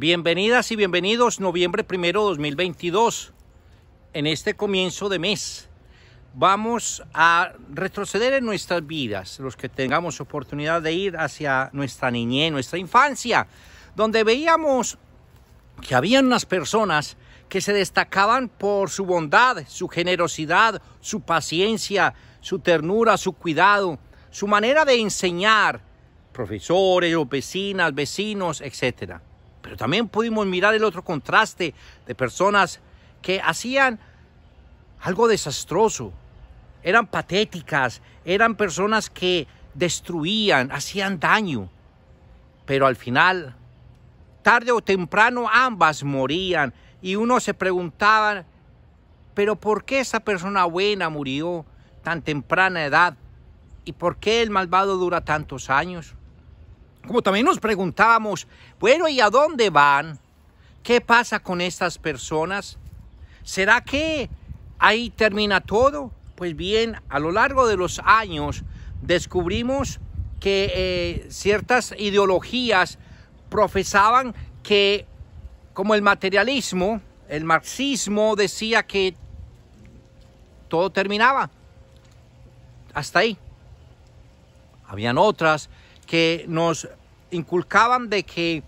Bienvenidas y bienvenidos, noviembre primero 2022. En este comienzo de mes vamos a retroceder en nuestras vidas, los que tengamos oportunidad de ir hacia nuestra niñez, nuestra infancia, donde veíamos que había unas personas que se destacaban por su bondad, su generosidad, su paciencia, su ternura, su cuidado, su manera de enseñar, profesores vecinas, vecinos, etcétera. Pero también pudimos mirar el otro contraste de personas que hacían algo desastroso. Eran patéticas, eran personas que destruían, hacían daño. Pero al final, tarde o temprano, ambas morían y uno se preguntaba, pero ¿por qué esa persona buena murió tan temprana edad? ¿Y por qué el malvado dura tantos años? Como también nos preguntábamos, bueno, ¿y a dónde van? ¿Qué pasa con estas personas? ¿Será que ahí termina todo? Pues bien, a lo largo de los años descubrimos que eh, ciertas ideologías profesaban que, como el materialismo, el marxismo decía que todo terminaba. Hasta ahí. Habían otras que nos inculcaban de que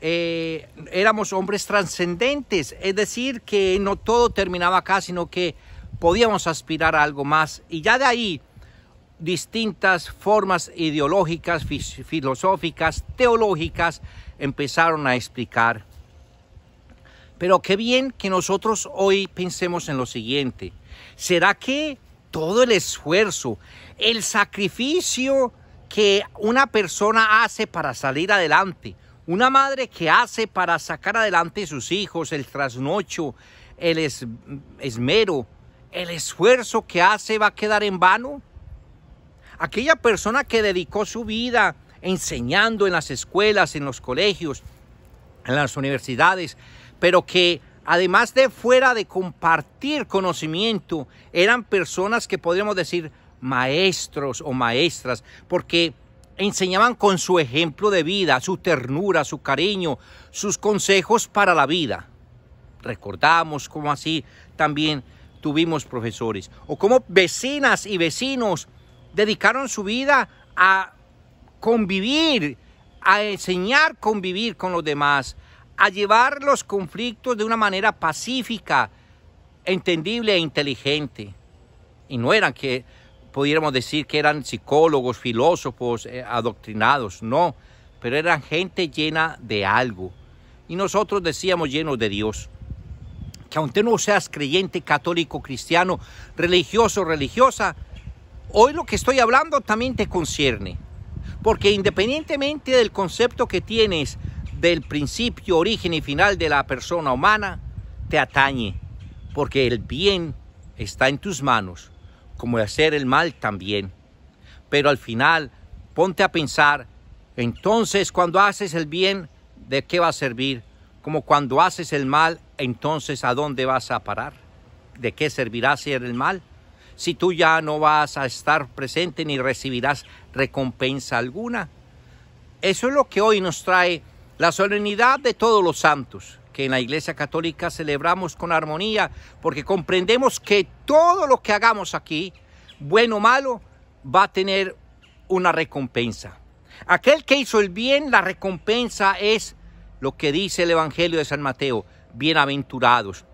eh, éramos hombres trascendentes, es decir, que no todo terminaba acá, sino que podíamos aspirar a algo más. Y ya de ahí, distintas formas ideológicas, filosóficas, teológicas, empezaron a explicar. Pero qué bien que nosotros hoy pensemos en lo siguiente. ¿Será que todo el esfuerzo, el sacrificio, que una persona hace para salir adelante. Una madre que hace para sacar adelante sus hijos, el trasnocho, el esmero, el esfuerzo que hace va a quedar en vano. Aquella persona que dedicó su vida enseñando en las escuelas, en los colegios, en las universidades, pero que además de fuera de compartir conocimiento, eran personas que podríamos decir maestros o maestras, porque enseñaban con su ejemplo de vida, su ternura, su cariño, sus consejos para la vida. Recordamos cómo así también tuvimos profesores, o cómo vecinas y vecinos dedicaron su vida a convivir, a enseñar convivir con los demás, a llevar los conflictos de una manera pacífica, entendible e inteligente. Y no eran que Podríamos decir que eran psicólogos, filósofos, eh, adoctrinados, no, pero eran gente llena de algo. Y nosotros decíamos llenos de Dios. Que aunque no seas creyente, católico, cristiano, religioso, religiosa, hoy lo que estoy hablando también te concierne. Porque independientemente del concepto que tienes del principio, origen y final de la persona humana, te atañe. Porque el bien está en tus manos como hacer el mal también. Pero al final, ponte a pensar, entonces cuando haces el bien, ¿de qué va a servir? Como cuando haces el mal, entonces ¿a dónde vas a parar? ¿De qué servirá hacer el mal? Si tú ya no vas a estar presente ni recibirás recompensa alguna. Eso es lo que hoy nos trae la solemnidad de todos los santos que en la Iglesia Católica celebramos con armonía, porque comprendemos que todo lo que hagamos aquí, bueno o malo, va a tener una recompensa. Aquel que hizo el bien, la recompensa es lo que dice el Evangelio de San Mateo, bienaventurados.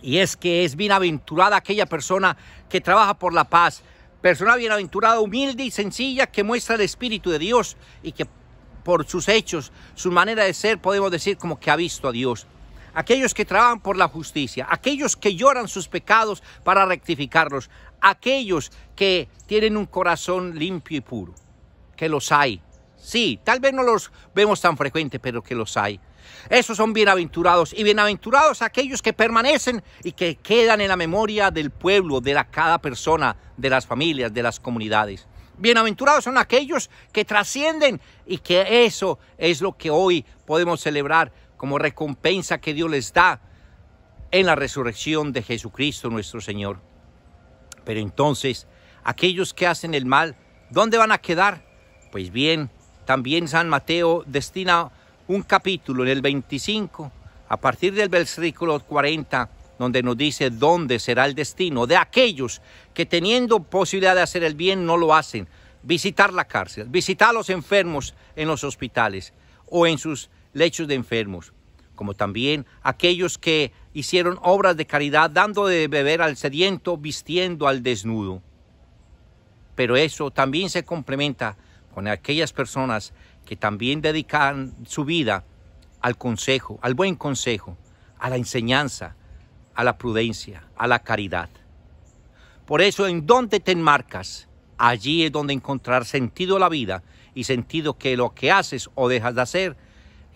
Y es que es bienaventurada aquella persona que trabaja por la paz, persona bienaventurada, humilde y sencilla, que muestra el Espíritu de Dios y que por sus hechos, su manera de ser, podemos decir como que ha visto a Dios. Aquellos que trabajan por la justicia, aquellos que lloran sus pecados para rectificarlos, aquellos que tienen un corazón limpio y puro, que los hay. Sí, tal vez no los vemos tan frecuente, pero que los hay. Esos son bienaventurados y bienaventurados aquellos que permanecen y que quedan en la memoria del pueblo, de cada persona, de las familias, de las comunidades. Bienaventurados son aquellos que trascienden y que eso es lo que hoy podemos celebrar como recompensa que Dios les da en la resurrección de Jesucristo nuestro Señor. Pero entonces, aquellos que hacen el mal, ¿dónde van a quedar? Pues bien, también San Mateo destina un capítulo en el 25, a partir del versículo 40, donde nos dice dónde será el destino de aquellos que teniendo posibilidad de hacer el bien no lo hacen. Visitar la cárcel, visitar a los enfermos en los hospitales o en sus lechos de enfermos, como también aquellos que hicieron obras de caridad dando de beber al sediento, vistiendo al desnudo. Pero eso también se complementa con aquellas personas que también dedican su vida al consejo, al buen consejo, a la enseñanza, a la prudencia, a la caridad. Por eso, en donde te enmarcas, allí es donde encontrar sentido a la vida y sentido que lo que haces o dejas de hacer,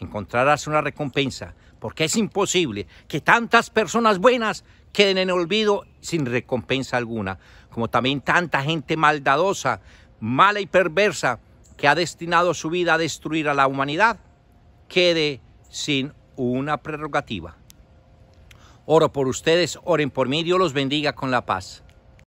encontrarás una recompensa, porque es imposible que tantas personas buenas queden en olvido sin recompensa alguna, como también tanta gente maldadosa, mala y perversa que ha destinado su vida a destruir a la humanidad, quede sin una prerrogativa. Oro por ustedes, oren por mí. Dios los bendiga con la paz.